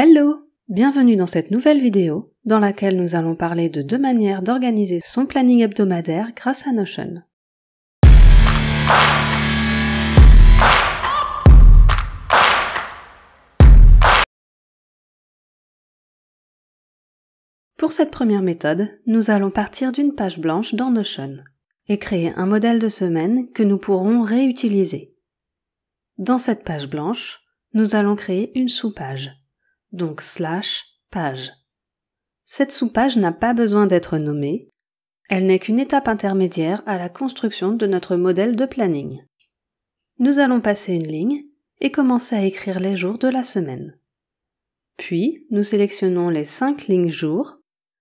Hello Bienvenue dans cette nouvelle vidéo dans laquelle nous allons parler de deux manières d'organiser son planning hebdomadaire grâce à Notion. Pour cette première méthode, nous allons partir d'une page blanche dans Notion et créer un modèle de semaine que nous pourrons réutiliser. Dans cette page blanche, nous allons créer une sous-page donc slash page. Cette sous-page n'a pas besoin d'être nommée, elle n'est qu'une étape intermédiaire à la construction de notre modèle de planning. Nous allons passer une ligne et commencer à écrire les jours de la semaine. Puis, nous sélectionnons les 5 lignes jours,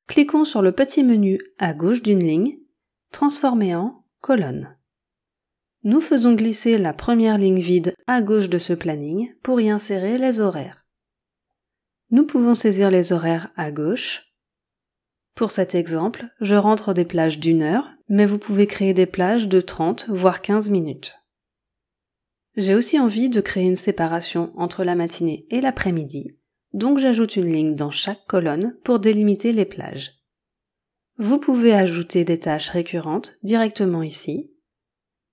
cliquons sur le petit menu à gauche d'une ligne, transformé en colonne. Nous faisons glisser la première ligne vide à gauche de ce planning pour y insérer les horaires nous pouvons saisir les horaires à gauche. Pour cet exemple, je rentre des plages d'une heure, mais vous pouvez créer des plages de 30 voire 15 minutes. J'ai aussi envie de créer une séparation entre la matinée et l'après-midi, donc j'ajoute une ligne dans chaque colonne pour délimiter les plages. Vous pouvez ajouter des tâches récurrentes directement ici,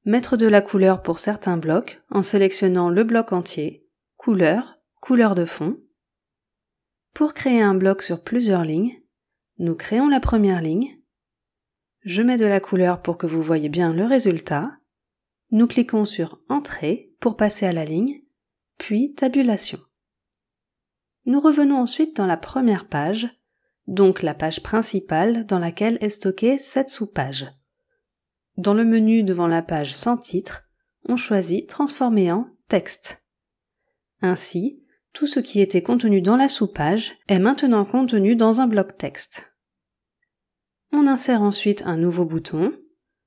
mettre de la couleur pour certains blocs en sélectionnant le bloc entier, couleur, couleur de fond, pour créer un bloc sur plusieurs lignes, nous créons la première ligne, je mets de la couleur pour que vous voyez bien le résultat, nous cliquons sur Entrée pour passer à la ligne, puis Tabulation. Nous revenons ensuite dans la première page, donc la page principale dans laquelle est stockée cette sous-page. Dans le menu devant la page sans titre, on choisit Transformer en texte. Ainsi, tout ce qui était contenu dans la soupage est maintenant contenu dans un bloc texte. On insère ensuite un nouveau bouton,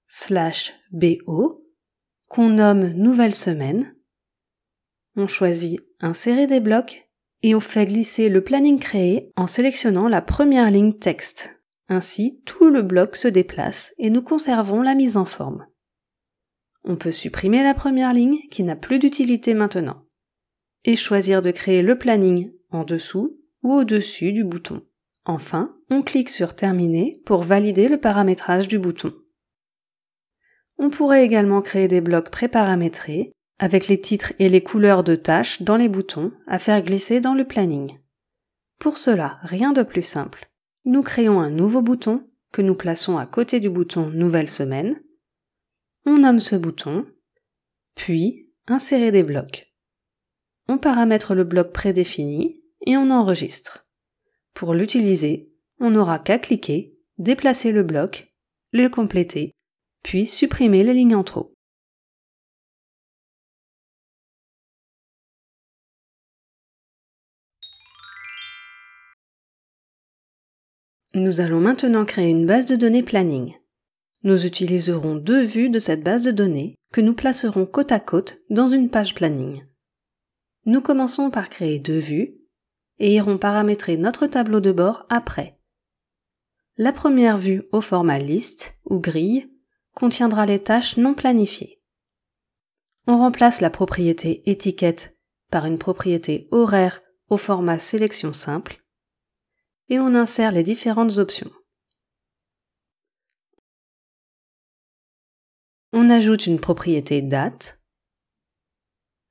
slash BO, qu'on nomme Nouvelle semaine. On choisit Insérer des blocs et on fait glisser le planning créé en sélectionnant la première ligne texte. Ainsi, tout le bloc se déplace et nous conservons la mise en forme. On peut supprimer la première ligne qui n'a plus d'utilité maintenant et choisir de créer le planning en dessous ou au-dessus du bouton. Enfin, on clique sur Terminer pour valider le paramétrage du bouton. On pourrait également créer des blocs préparamétrés avec les titres et les couleurs de tâches dans les boutons à faire glisser dans le planning. Pour cela, rien de plus simple. Nous créons un nouveau bouton que nous plaçons à côté du bouton Nouvelle semaine. On nomme ce bouton, puis insérer des blocs on paramètre le bloc prédéfini et on enregistre. Pour l'utiliser, on n'aura qu'à cliquer, déplacer le bloc, le compléter, puis supprimer les lignes en trop. Nous allons maintenant créer une base de données planning. Nous utiliserons deux vues de cette base de données que nous placerons côte à côte dans une page planning. Nous commençons par créer deux vues et irons paramétrer notre tableau de bord après. La première vue au format liste ou grille contiendra les tâches non planifiées. On remplace la propriété étiquette par une propriété horaire au format sélection simple et on insère les différentes options. On ajoute une propriété date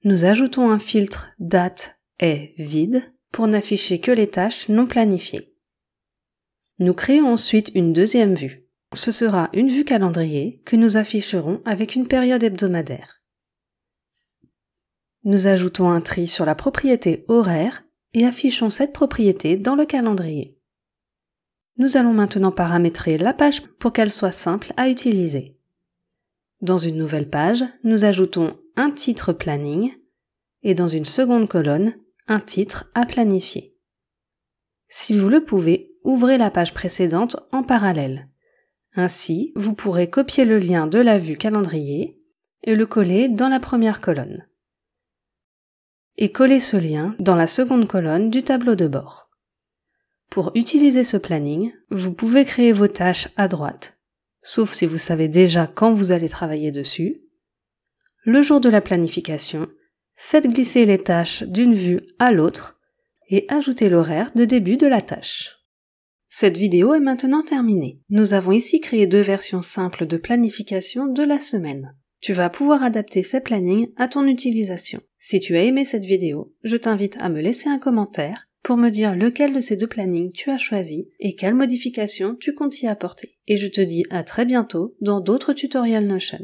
nous ajoutons un filtre date est vide pour n'afficher que les tâches non planifiées. Nous créons ensuite une deuxième vue. Ce sera une vue calendrier que nous afficherons avec une période hebdomadaire. Nous ajoutons un tri sur la propriété horaire et affichons cette propriété dans le calendrier. Nous allons maintenant paramétrer la page pour qu'elle soit simple à utiliser. Dans une nouvelle page, nous ajoutons un titre planning et dans une seconde colonne, un titre à planifier. Si vous le pouvez, ouvrez la page précédente en parallèle. Ainsi, vous pourrez copier le lien de la vue calendrier et le coller dans la première colonne. Et coller ce lien dans la seconde colonne du tableau de bord. Pour utiliser ce planning, vous pouvez créer vos tâches à droite sauf si vous savez déjà quand vous allez travailler dessus. Le jour de la planification, faites glisser les tâches d'une vue à l'autre et ajoutez l'horaire de début de la tâche. Cette vidéo est maintenant terminée. Nous avons ici créé deux versions simples de planification de la semaine. Tu vas pouvoir adapter ces plannings à ton utilisation. Si tu as aimé cette vidéo, je t'invite à me laisser un commentaire pour me dire lequel de ces deux plannings tu as choisi et quelles modifications tu comptes y apporter. Et je te dis à très bientôt dans d'autres tutoriels Notion.